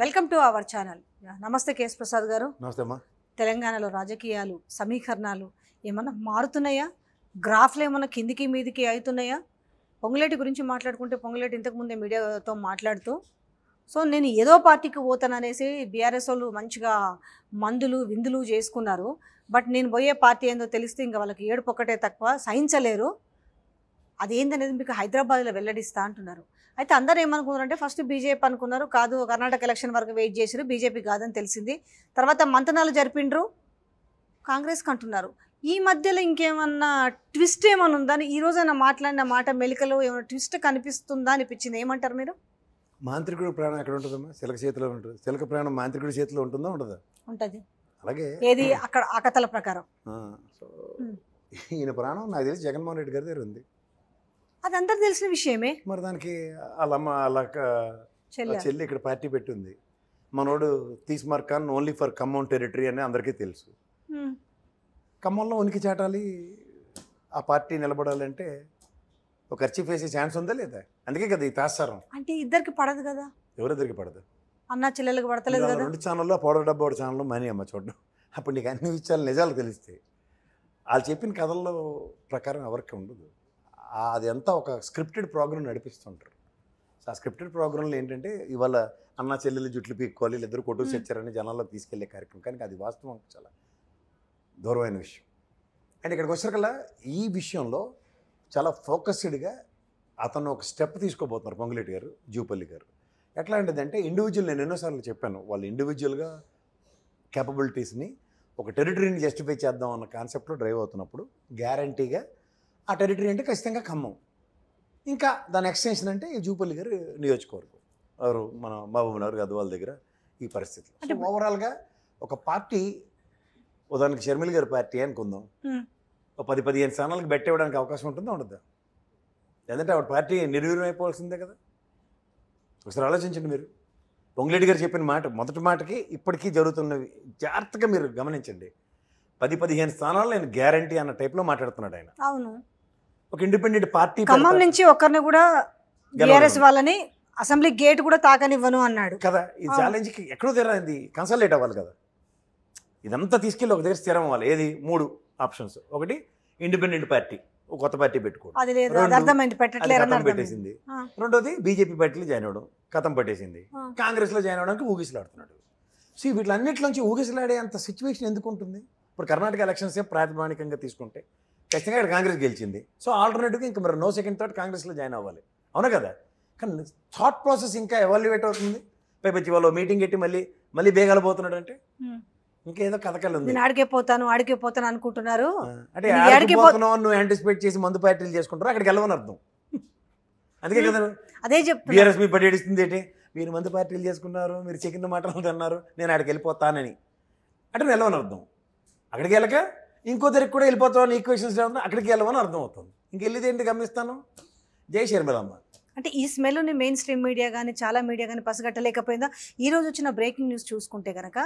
Welcome to our channel నమస్తే కేసు ప్రసాద్ గారు నమస్తే అమ్మా తెలంగాణలో రాజకీయాలు సమీకరణాలు ఏమన్నా మారుతున్నాయా గ్రాఫ్లు ఏమన్నా కిందికి మీదికి అవుతున్నాయా పొంగులేటి గురించి మాట్లాడుకుంటే పొంగులేటి ఇంతకుముందే మీడియాతో మాట్లాడుతూ సో నేను ఏదో పార్టీకి పోతాననేసి బీఆర్ఎస్ వాళ్ళు మంచిగా మందులు విందులు చేసుకున్నారు బట్ నేను పోయే పార్టీ ఏందో తెలిస్తే ఇంకా వాళ్ళకి ఒక్కటే తక్కువ సహించలేరు అదేందనేది మీకు హైదరాబాద్లో వెల్లడిస్తా అంటున్నారు అయితే అందరూ ఏమనుకున్నారు అంటే ఫస్ట్ బీజేపీ అనుకున్నారు కాదు కర్ణాటక ఎలక్షన్ వరకు వెయిట్ చేశారు బీజేపీ కాదని తెలిసింది తర్వాత మంతనాలు జరిపిండ్రు కాంగ్రెస్కి అంటున్నారు ఈ మధ్యలో ఇంకేమన్నా ట్విస్ట్ ఏమైనా ఉందని అయినా మాట్లాడిన మాట మెలికలు ఏమైనా ట్విస్ట్ కనిపిస్తుందా అనిపించింది ఏమంటారు మీరు మాంత్రికుడు ప్రాణం ఎక్కడ ఉంటుందమ్మా శిలక చేతిలో ఉంటుంది శిలక ప్రాణం మాంత్రికుడి చేతిలో ఉంటుందా ఉంటుందా ఉంటుంది అలాగే ఏది అక్కడ ఆ కథల ప్రకారం ఈయన ప్రాణం నాకు తెలిసి జగన్మోహన్ రెడ్డి గారి దగ్గర ఉంది అది అందరు తెలిసిన విషయమే మరి దానికి వాళ్ళమ్మ అలా చెల్లి ఇక్కడ పార్టీ పెట్టింది మనోడు తీస్ మార్కాన్ ఓన్లీ ఫర్ ఖమ్మం టెరిటరీ అని అందరికీ తెలుసు ఖమ్మంలో ఉనికి చాటాలి ఆ పార్టీ నిలబడాలంటే ఒక ఖర్చు వేసే ఛాన్స్ ఉందా లేదా అందుకే కదా ఈ తాస్తారం అంటే ఇద్దరికి పడదు కదా ఎవరిద్దరికి పడదు అన్న చెల్లెలకు పడతలేదు కదా రెండు ఛానల్లో పౌడర్ డబ్బా ఛానల్లో మనీ అమ్మ చూడడం అప్పుడు నీకు అన్ని విషయాలు నిజాలు తెలిస్తే వాళ్ళు చెప్పిన కథల్లో ప్రకారం ఎవరికి ఉండదు అది అంతా ఒక స్క్రిప్టెడ్ ప్రోగ్రామ్ నడిపిస్తుంటారు సో ఆ స్క్రిప్టెడ్ ప్రోగ్రాంలో ఏంటంటే ఇవాళ అన్న చెల్లెలు జుట్లు పీక్కోవాలి ఇద్దరు కొట్టుకు తెచ్చారని జనాల్లో తీసుకెళ్లే కార్యక్రమం కానీ అది వాస్తవం చాలా దూరమైన విషయం అండ్ ఇక్కడికి కదా ఈ విషయంలో చాలా ఫోకస్డ్గా అతను ఒక స్టెప్ తీసుకోబోతున్నారు పొంగులేటి గారు జూపల్లి గారు ఎట్లాంటిదంటే ఇండివిజువల్ నేను ఎన్నోసార్లు చెప్పాను వాళ్ళు ఇండివిజువల్గా క్యాపబిలిటీస్ని ఒక టెరిటరీని జస్టిఫై చేద్దాం అన్న కాన్సెప్ట్లో డ్రైవ్ అవుతున్నప్పుడు గ్యారంటీగా ఆ టెరిటరీ అంటే ఖచ్చితంగా ఖమ్మం ఇంకా దాని ఎక్స్టెన్షన్ అంటే జూపల్లి గారు నియోజకవర్గం ఎవరు మన నగర్ గద్వాల దగ్గర ఈ పరిస్థితి అంటే ఓవరాల్గా ఒక పార్టీ ఉదాహరణకి షర్మిల్ గారి పార్టీ అనుకుందాం ఒక పది పదిహేను స్థానాలకు బెట్టేయడానికి అవకాశం ఉంటుందా ఉండదా ఎందుకంటే ఆవిడ పార్టీ నిర్వీర్యం అయిపోవాల్సిందే కదా ఒకసారి ఆలోచించండి మీరు పొంగిరెడ్డి గారు చెప్పిన మాట మొదటి మాటకి ఇప్పటికీ జరుగుతున్నవి జాగ్రత్తగా మీరు గమనించండి పది పదిహేను స్థానాలు నేను గ్యారంటీ అన్న టైప్లో మాట్లాడుతున్నాడు ఆయన అవును ఒక ఇండిపెండెంట్ పార్టీ ఖమ్మం నుంచి ఒకరిని కూడా బీఆర్ఎస్ వాళ్ళని అసెంబ్లీ గేట్ కూడా తాకనివ్వను అన్నాడు కదా ఈ ఛాలెంజ్కి ఎక్కడో తీరాది కన్సల్టేట్ అవ్వాలి కదా ఇదంతా తీసుకెళ్ళి ఒక దగ్గర స్థిరం అవ్వాలి ఏది మూడు ఆప్షన్స్ ఒకటి ఇండిపెండెంట్ పార్టీ కొత్త పార్టీ పెట్టుకోవడం పెట్టేసింది రెండోది బీజేపీ పార్టీలో జాయిన్ అవ్వడం కథం పట్టేసింది కాంగ్రెస్ లో జాయిన్ అవ్వడానికి ఊగిసలాడుతున్నాడు సో వీటి నుంచి ఊగిసలాడే అంత సిచ్యువేషన్ ఎందుకు ఉంటుంది ఇప్పుడు కర్ణాటక ఎలక్షన్స్ ప్రాతిమానికంగా తీసుకుంటే ఖచ్చితంగా ఇక్కడ కాంగ్రెస్ గెలిచింది సో ఆల్టర్నేటివ్గా ఇంకా మరి నో సెకండ్ థాట్ కాంగ్రెస్లో జాయిన్ అవ్వాలి అవునా కదా కానీ థాట్ ప్రాసెస్ ఇంకా ఎవాల్యువేట్ అవుతుంది పైపచ్చి వాళ్ళు మీటింగ్ పెట్టి మళ్ళీ మళ్ళీ బేగాలు పోతున్నాడు అంటే ఇంకేదో కథకలు ఉంది నేను అడిగే పోతాను అడిగే పోతాను అనుకుంటున్నారు అంటే అడిగే పోతున్నావు నువ్వు యాంటిసిపేట్ చేసి మందు పార్టీలు చేసుకుంటారు అక్కడికి వెళ్ళవని అర్థం అందుకే కదా అదే చెప్పి బీఆర్ఎస్ మీ పడి ఏడుస్తుంది ఏంటి మీరు మందు పార్టీలు చేసుకున్నారు మీరు చికెన్ మాటలు తిన్నారు నేను అక్కడికి వెళ్ళిపోతానని అంటే వెళ్ళవని అర్థం అక్కడికి వెళ్ళక ఇంకో దగ్గరికి కూడా వెళ్ళిపోతావు ఈక్వేషన్స్ అక్కడికి వెళ్ళమని అవుతుంది ఇంక వెళ్ళేది ఏంటి గమనిస్తాను జై షర్మిలమ్మ అంటే ఈ స్మెల్ని మెయిన్ స్ట్రీమ్ మీడియా కానీ చాలా మీడియా కానీ పసగట్టలేకపోయిందా ఈ రోజు వచ్చిన బ్రేకింగ్ న్యూస్ చూసుకుంటే కనుక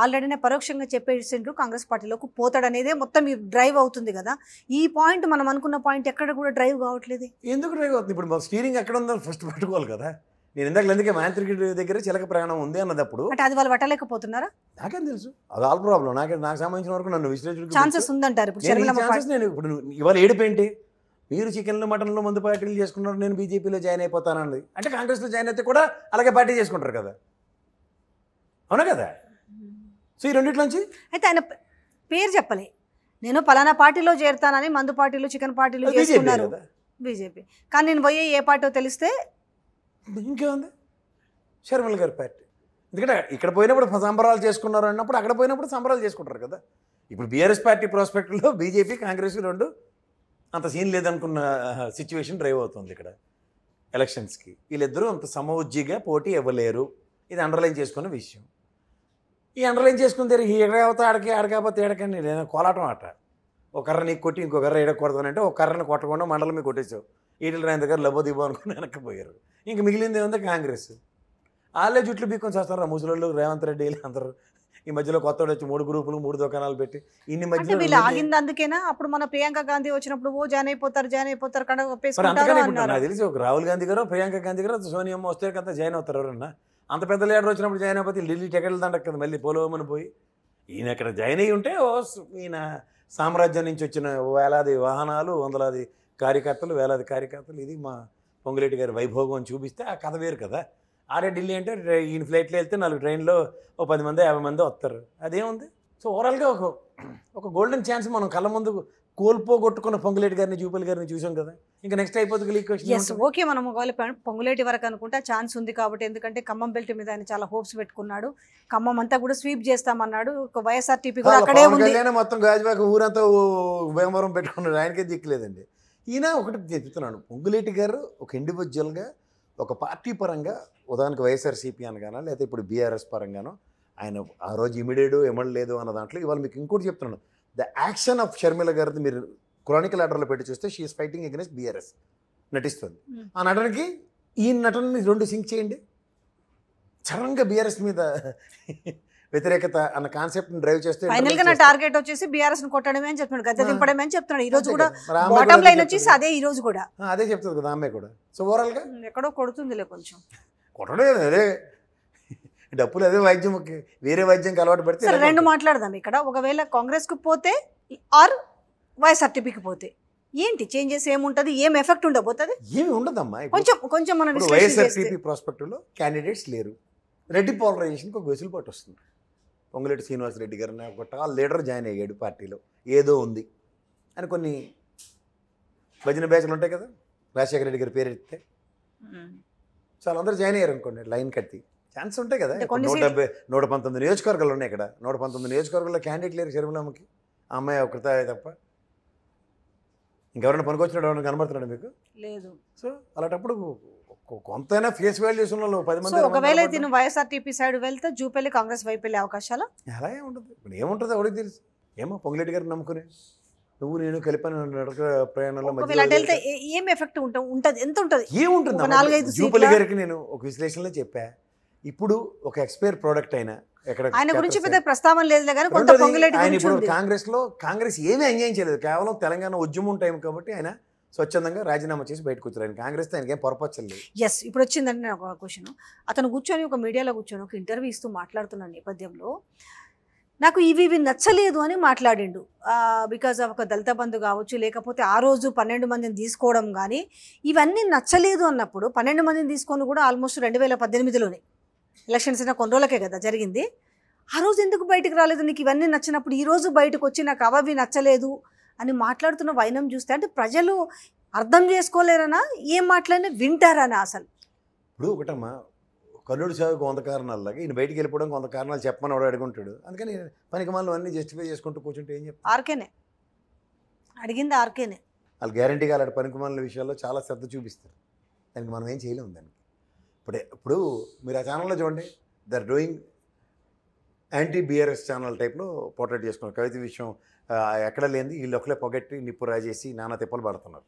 ఆల్రెడీనే పరోక్షంగా చెప్పేసిండ్రు కాంగ్రెస్ పార్టీలోకి పోతాడనేదే మొత్తం ఈ డ్రైవ్ అవుతుంది కదా ఈ పాయింట్ మనం అనుకున్న పాయింట్ ఎక్కడ కూడా డ్రైవ్ కావట్లేదు ఎందుకు డ్రైవ్ అవుతుంది ఇప్పుడు స్టీరింగ్ ఎక్కడ ఉందో ఫస్ట్ పట్టుకోవాలి కదా నేను ఇందాక అందుకే మాంత్రికుడి దగ్గర చిలక ప్రయాణం ఉంది అన్నదప్పుడు అంటే అది వాళ్ళు పట్టలేకపోతున్నారా నాకేం తెలుసు అది ఆల్ ప్రాబ్లం నాకు నాకు సంబంధించిన వరకు నన్ను విశ్లేషణ ఛాన్సెస్ ఉందంటారు ఛాన్సెస్ నేను ఇప్పుడు ఇవాళ ఏడిపేంటి మీరు చికెన్లు మటన్లు మందు పార్టీలు చేసుకున్నారు నేను బీజేపీలో జాయిన్ అయిపోతానండి అంటే కాంగ్రెస్లో జాయిన్ అయితే కూడా అలాగే పార్టీ చేసుకుంటారు కదా అవునా కదా సో ఈ రెండిట్లోంచి అయితే ఆయన పేరు చెప్పలే నేను పలానా పార్టీలో చేరుతానని మందు పార్టీలు చికెన్ పార్టీలు బీజేపీ కానీ నేను పోయే ఏ పార్టీ తెలిస్తే ఇంకేముంది షర్మిల గారి పార్టీ ఎందుకంటే ఇక్కడ పోయినప్పుడు సంబరాలు చేసుకున్నారు అన్నప్పుడు అక్కడ పోయినప్పుడు సంబరాలు చేసుకుంటారు కదా ఇప్పుడు బీఆర్ఎస్ పార్టీ ప్రాస్పెక్ట్లో బీజేపీ కాంగ్రెస్ రెండు అంత సీన్ లేదనుకున్న సిచ్యువేషన్ డ్రైవ్ అవుతుంది ఇక్కడ ఎలక్షన్స్కి వీళ్ళిద్దరూ అంత సమవుజ్జిగా పోటీ ఇవ్వలేరు ఇది అండర్లైన్ చేసుకున్న విషయం ఈ అండర్లైన్ చేసుకుంటారు ఎక్కడ అవుతా ఆడకి ఆడకపోతే ఏడకండి నేను కోలాటం ఆట ఒక కర్ర నీకు కొట్టి ఇంకొకర్ర ఏడకూడదు అని అంటే ఒక కర్రను కొట్టకుండా మండలం మీద కొట్టేసావు ఈటల రాయన దగ్గర లబోదిబో అనుకుని వెనక్కిపోయారు ఇంక మిగిలింది ఏముంది కాంగ్రెస్ వాళ్ళే జుట్లు బీక్కొని చేస్తారా ముసలోళ్ళు రేవంత్ రెడ్డి అందరూ ఈ మధ్యలో కొత్త వచ్చి మూడు గ్రూపులు మూడు దుకాణాలు పెట్టి ఇన్ని మధ్యలో వీళ్ళు ఆగింది అందుకేనా అప్పుడు మన ప్రియాంక గాంధీ వచ్చినప్పుడు ఓ జాయిన్ అయిపోతారు జాయిన్ అయిపోతారు నాకు తెలిసి ఒక రాహుల్ గాంధీ గారు ప్రియాంక గాంధీ గారు సోనియమ్మ వస్తే కదా జాయిన్ అవుతారు ఎవరన్నా అంత పెద్ద లీడర్ వచ్చినప్పుడు జాయిన్ అయిపోతే ఢిల్లీ టికెట్లు దండక కదా మళ్ళీ పోలవమని పోయి ఈయన అక్కడ జాయిన్ అయ్యి ఉంటే ఓ ఈయన సామ్రాజ్యం నుంచి వచ్చిన వేలాది వాహనాలు వందలాది కార్యకర్తలు వేలాది కార్యకర్తలు ఇది మా పొంగులేటి గారి వైభోగం అని చూపిస్తే ఆ కథ వేరు కదా ఆరే ఢిల్లీ అంటే ఈయన ఫ్లైట్లో వెళ్తే నాలుగు ట్రైన్లో ఓ పది మంది యాభై మంది వస్తారు అదేముంది సో ఓవరాల్గా ఒక ఒక గోల్డెన్ ఛాన్స్ మనం కళ్ళ ముందు కోల్పోగొట్టుకున్న పొంగులేటి గారిని జూపల్ గారిని చూసాం కదా ఇంకా నెక్స్ట్ అయిపోతుంది ఎస్ ఓకే మనం ఒకవేళ పొంగులేటి వరకు అనుకుంటే ఛాన్స్ ఉంది కాబట్టి ఎందుకంటే ఖమ్మం బెల్ట్ మీద ఆయన చాలా హోప్స్ పెట్టుకున్నాడు ఖమ్మం అంతా కూడా స్వీప్ చేస్తామన్నాడు వైఎస్ఆర్టీపీ కూడా అక్కడే ఉంది మొత్తం గాజువాక ఊరంతా వేమవరం పెట్టుకున్నాడు ఆయనకే దిక్కులేదండి ఈయన ఒకటి చెప్తున్నాను పొంగులేటి గారు ఒక ఇండివిజువల్గా ఒక పార్టీ పరంగా ఉదాహరణకు వైఎస్ఆర్సీపీ అనగానో లేకపోతే ఇప్పుడు బీఆర్ఎస్ పరంగానో ఆయన ఆ రోజు ఇమిడేడు లేదు అన్న దాంట్లో ఇవాళ మీకు ఇంకోటి చెప్తున్నాను ద యాక్షన్ ఆఫ్ షర్మిల గారిది మీరు క్రానికల్ ఆర్డర్లో పెట్టి చూస్తే షీఈస్ ఫైటింగ్ అగెన్స్ట్ బీఆర్ఎస్ నటిస్తుంది hmm. ఆ నటనకి ఈ నటనని రెండు సింక్ చేయండి సడన్గా బీఆర్ఎస్ మీద వ్యతిరేకత అన్న కాన్సెప్ట్ డ్రైవ్ చేస్తే ఫైనల్ గా నా టార్గెట్ వచ్చేసి బీఆర్ఎస్ కొట్టడమే అని చెప్తున్నాడు గద్దె దింపడమే అని చెప్తున్నాడు ఈ రోజు కూడా బాటమ్ లైన్ వచ్చేసి అదే ఈ రోజు కూడా అదే చెప్తుంది కదా అమ్మాయి కూడా సో ఓవరాల్ గా ఎక్కడో కొడుతుందిలే కొంచెం కొట్టడం అదే డబ్బులు అదే వైద్యం వేరే వైద్యం అలవాటు పడితే రెండు మాట్లాడదాం ఇక్కడ ఒకవేళ కాంగ్రెస్ కు పోతే ఆర్ వైఎస్ఆర్టీపీకి పోతే ఏంటి చేంజెస్ ఏముంటది ఏం ఎఫెక్ట్ ఉండబోతుంది ఏమి ఉండదమ్మా కొంచెం కొంచెం మనం వైఎస్ఆర్టీపీ లో క్యాండిడేట్స్ లేరు రెడ్డి కు ఒక వెసులుబాటు వస్తుంది పొంగులేటి శ్రీనివాసరెడ్డి గారు ఒక టాల్ లీడర్ జాయిన్ అయ్యాడు పార్టీలో ఏదో ఉంది అని కొన్ని భజన బ్యాచ్లు ఉంటాయి కదా రాజశేఖర రెడ్డి గారి పేరు ఎత్తే చాలా అందరూ జాయిన్ అయ్యారు అనుకోండి లైన్ కట్టి ఛాన్స్ ఉంటాయి కదా నూట డెబ్బై నూట పంతొమ్మిది నియోజకవర్గాలు ఉన్నాయి ఇక్కడ నూట పంతొమ్మిది నియోజకవర్గంలో క్యాండిడేట్ లేరు శర్మిలమ్మకి అమ్మాయి ఒకరితే తప్ప ఇంకెవరైనా పనికొచ్చినాడు ఎవరైనా కనబడుతున్నాడు మీకు లేదు సో అలాంటప్పుడు కొంతైనా ఫేస్ వాల్యూస్ ఉన్న పది మంది ఒకవేళ అయితే నువ్వు వైఎస్ఆర్టీపీ సైడ్ వెళ్తే జూపెళ్ళి కాంగ్రెస్ వైపు వెళ్ళే అవకాశాలు అలా ఏముంటుంది ఇప్పుడు ఏముంటుంది ఎవరికి తెలుసు ఏమో పొంగిరెడ్డి గారిని నమ్ముకుని నువ్వు నేను కలిపాను నడక ప్రయాణంలో ఏం ఎఫెక్ట్ ఉంటాం ఉంటుంది ఎంత ఉంటుంది ఏముంటుంది నాలుగైదు జూపల్లి గారికి నేను ఒక విశ్లేషణలో చెప్పా ఇప్పుడు ఒక ఎక్స్పైర్ ప్రోడక్ట్ అయినా ఎక్కడ ఆయన గురించి పెద్ద ప్రస్తావన లేదు కానీ కొంత పొంగిరెడ్డి ఆయన ఇప్పుడు కాంగ్రెస్ లో కాంగ్రెస్ ఏమీ అన్యాయం చేయలేదు కేవలం తెలంగాణ ఉద్యమం టైం కాబట్టి ఆయన స్వచ్ఛందంగా రాజీనామా చేసి బయట వచ్చారు కాంగ్రెస్ ఆయనకి ఏం పొరపచ్చలేదు ఎస్ ఇప్పుడు వచ్చిందండి నాకు ఒక క్వశ్చన్ అతను కూర్చొని ఒక మీడియాలో కూర్చొని ఒక ఇంటర్వ్యూ ఇస్తూ మాట్లాడుతున్న నేపథ్యంలో నాకు ఇవి ఇవి నచ్చలేదు అని మాట్లాడిండు బికాజ్ ఆఫ్ ఒక దళిత బంధు కావచ్చు లేకపోతే ఆ రోజు పన్నెండు మందిని తీసుకోవడం కానీ ఇవన్నీ నచ్చలేదు అన్నప్పుడు పన్నెండు మందిని తీసుకొని కూడా ఆల్మోస్ట్ రెండు వేల పద్దెనిమిదిలోనే ఎలక్షన్స్ అయినా కొన్ని రోజులకే కదా జరిగింది ఆ రోజు ఎందుకు బయటకు రాలేదు నీకు ఇవన్నీ నచ్చినప్పుడు ఈ రోజు బయటకు వచ్చి నాకు అవవి నచ్చలేదు అని మాట్లాడుతున్న వైనం చూస్తే అంటే ప్రజలు అర్థం చేసుకోలేరనా ఏం మాట్లాడినా వింటారని అసలు ఇప్పుడు ఒకటమ్మా కల్లుడు సాగుకు వంద కారణాలలాగా ఈయన బయటికి వెళ్ళిపోవడం కొంత కారణాలు చెప్పమని వాడు అడుగుంటాడు అందుకని పనికి మనం అన్నీ జస్టిఫై చేసుకుంటూ కూర్చుంటే ఏం చెప్తారు ఆర్కేనే అడిగింది ఆర్కేనే వాళ్ళు గ్యారంటీగా అలాంటి పనికిమాల విషయాల్లో చాలా శ్రద్ధ చూపిస్తారు దానికి మనం ఏం చేయలేము దానికి ఇప్పుడు ఇప్పుడు మీరు ఆ ఛానల్లో చూడండి they're doing anti BRS channel టైప్లో పోర్ట్రేట్ చేసుకున్నారు కవిత విషయం ఎక్కడ లేనిది వీళ్ళు ఒకలే పొగట్టి నిప్పు రాజేసి నానా తెప్పలు పడుతున్నారు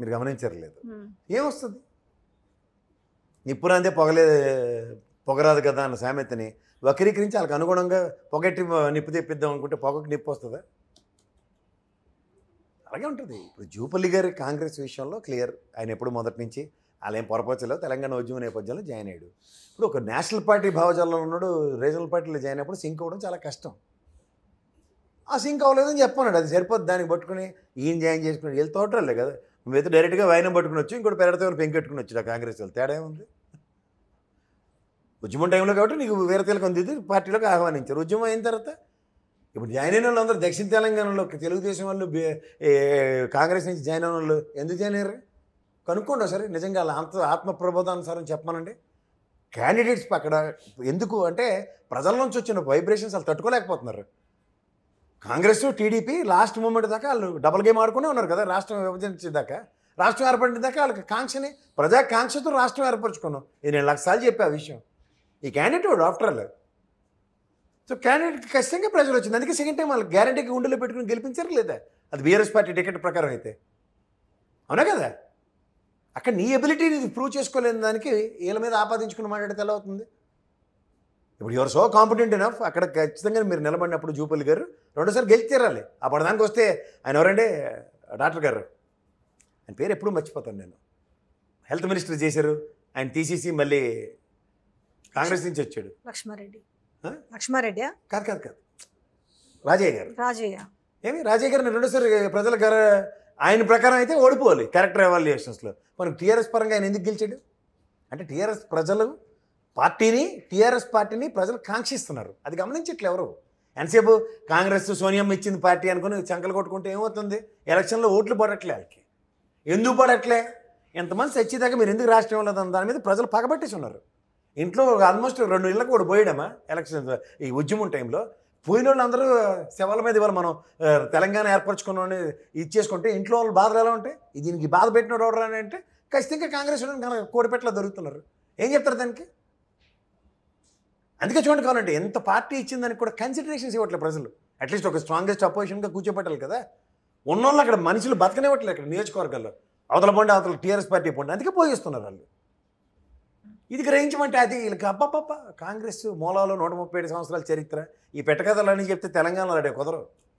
మీరు గమనించరలేదు ఏమొస్తుంది నిప్పు రాందే పొగలే పొగరాదు కదా అన్న సామెతని వక్రీకరించి వాళ్ళకి అనుగుణంగా పొగట్టి నిప్పు తెప్పిద్దాం అనుకుంటే పొగకు నిప్పు వస్తుందా అలాగే ఉంటుంది ఇప్పుడు జూపల్లి గారి కాంగ్రెస్ విషయంలో క్లియర్ ఆయన ఎప్పుడు మొదటి నుంచి అలాగే ఏం పొరపచ్చలో తెలంగాణ ఉద్యమ నేపథ్యంలో జాయిన్ అయ్యాడు ఇప్పుడు ఒక నేషనల్ పార్టీ భావజాలలో ఉన్నాడు రీజనల్ పార్టీలో జాయిన్ అయినప్పుడు సింక్ అవ్వడం చాలా కష్టం ఆ సింక్ అవ్వలేదని చెప్పన్నాడు అది సరిపోద్ది దానికి పట్టుకుని ఈయన జాయిన్ చేసుకుని వీళ్ళు తోటలే కదా నువ్వైతే డైరెక్ట్గా వైనం పట్టుకుని వచ్చి ఇంకోటి పెరడతో పెంకెట్టుకుని వచ్చాడు కాంగ్రెస్ వాళ్ళు తేడా ఏముంది ఉద్యమం టైంలో కాబట్టి నీకు వేరే తెలుగు దిద్ది పార్టీలోకి ఆహ్వానించారు ఉద్యమం అయిన తర్వాత ఇప్పుడు జాయిన్ అయిన వాళ్ళందరూ దక్షిణ తెలంగాణలో తెలుగుదేశం వాళ్ళు కాంగ్రెస్ నుంచి జాయిన్ అయిన వాళ్ళు ఎందుకు జాయిన్ అయ్యారు కనుక్కోండి సరే నిజంగా అంత ఆత్మ ప్రబోధానుసారం చెప్పమనండి క్యాండిడేట్స్ అక్కడ ఎందుకు అంటే ప్రజల నుంచి వచ్చిన వైబ్రేషన్స్ వాళ్ళు తట్టుకోలేకపోతున్నారు కాంగ్రెస్ టీడీపీ లాస్ట్ మూమెంట్ దాకా వాళ్ళు డబల్ గేమ్ ఆడుకునే ఉన్నారు కదా రాష్ట్రం విభజించేదాకా రాష్ట్రం ఏర్పడిన దాకా వాళ్ళకి కాంక్షని ప్రజా కాంక్షతో రాష్ట్రం ఏర్పరచుకున్నాం ఇది నేను లక్షసార్లు చెప్పే ఆ విషయం ఈ క్యాండిడేట్ డాక్టర్ సో క్యాండిడేట్ ఖచ్చితంగా ప్రజలు వచ్చింది అందుకే సెకండ్ టైం వాళ్ళు గ్యారంటీకి ఉండలు పెట్టుకుని గెలిపించారు లేదా అది బీఆర్ఎస్ పార్టీ టికెట్ ప్రకారం అయితే అవునా కదా అక్కడ నీ ఎబిలిటీని ప్రూవ్ చేసుకోలేని దానికి వీళ్ళ మీద ఆపాదించుకుని మాట్లాడితే ఎలా అవుతుంది ఇప్పుడు యువర్ సో కాంపిటెంట్ ఎనఫ్ అక్కడ ఖచ్చితంగా మీరు నిలబడినప్పుడు జూపల్లి గారు రెండోసారి గెలిచి తీరాలి ఆ పడదానికి వస్తే ఆయన ఎవరండి డాక్టర్ గారు ఆయన పేరు ఎప్పుడూ మర్చిపోతాను నేను హెల్త్ మినిస్టర్ చేశారు ఆయన తీసేసి మళ్ళీ కాంగ్రెస్ నుంచి వచ్చాడు లక్ష్మారెడ్డి లక్ష్మారెడ్డి కాదు కాదు కాదు రాజయ్య గారు రాజయ్య ఏమి రాజయ్య గారిని రెండోసారి ప్రజల గారు ఆయన ప్రకారం అయితే ఓడిపోవాలి క్యారెక్టర్ ఎవాల్యుయేషన్స్లో మనం టీఆర్ఎస్ పరంగా ఆయన ఎందుకు గెలిచాడు అంటే టీఆర్ఎస్ ప్రజలు పార్టీని టీఆర్ఎస్ పార్టీని ప్రజలు కాంక్షిస్తున్నారు అది గమనించట్లు ఎవరు ఎంతసేపు కాంగ్రెస్ సోనియమ్మ ఇచ్చింది పార్టీ అనుకుని చంకలు కొట్టుకుంటే ఏమవుతుంది ఎలక్షన్లో ఓట్లు పడట్లే వాళ్ళకి ఎందుకు పడట్లే ఎంతమంది చచ్చిదాకా మీరు ఎందుకు రాష్ట్రం ఇవ్వలేదు దాని మీద ప్రజలు పగబట్టేసి ఉన్నారు ఇంట్లో ఆల్మోస్ట్ రెండు ఇళ్ళకు కూడా పోయడమా ఎలక్షన్ ఈ ఉద్యమం టైంలో పోయిన వాళ్ళందరూ శవాల మీద ఇవ్వాలి మనం తెలంగాణ ఏర్పరచుకున్నామని ఇచ్చేసుకుంటే ఇంట్లో వాళ్ళు బాధలు ఎలా ఉంటాయి దీనికి బాధ పెట్టినోడు ఎవరు అని అంటే ఖచ్చితంగా కాంగ్రెస్ కోడిపెట్టలో దొరుకుతున్నారు ఏం చెప్తారు దానికి అందుకే చూడండి కావాలంటే ఎంత పార్టీ ఇచ్చిందని కూడా కన్సిడరేషన్స్ ఇవ్వట్లేదు ప్రజలు అట్లీస్ట్ ఒక స్ట్రాంగెస్ట్ అపోజిషన్గా కూర్చోబెట్టాలి కదా ఉన్న వాళ్ళు అక్కడ మనుషులు బతకనివ్వట్లేదు అక్కడ నియోజకవర్గాల్లో అవతల పండి అవతల టీఆర్ఎస్ పార్టీ పండి అందుకే పోయిస్తున్నారు వాళ్ళు ఇది గ్రహించమంటే అది వీళ్ళకి అబ్బబ్బబ్బ కాంగ్రెస్ మూలాలో నూట ముప్పై ఏడు సంవత్సరాల చరిత్ర ఈ పెట్టకథలు అని చెప్తే తెలంగాణలో అడే కుదరవు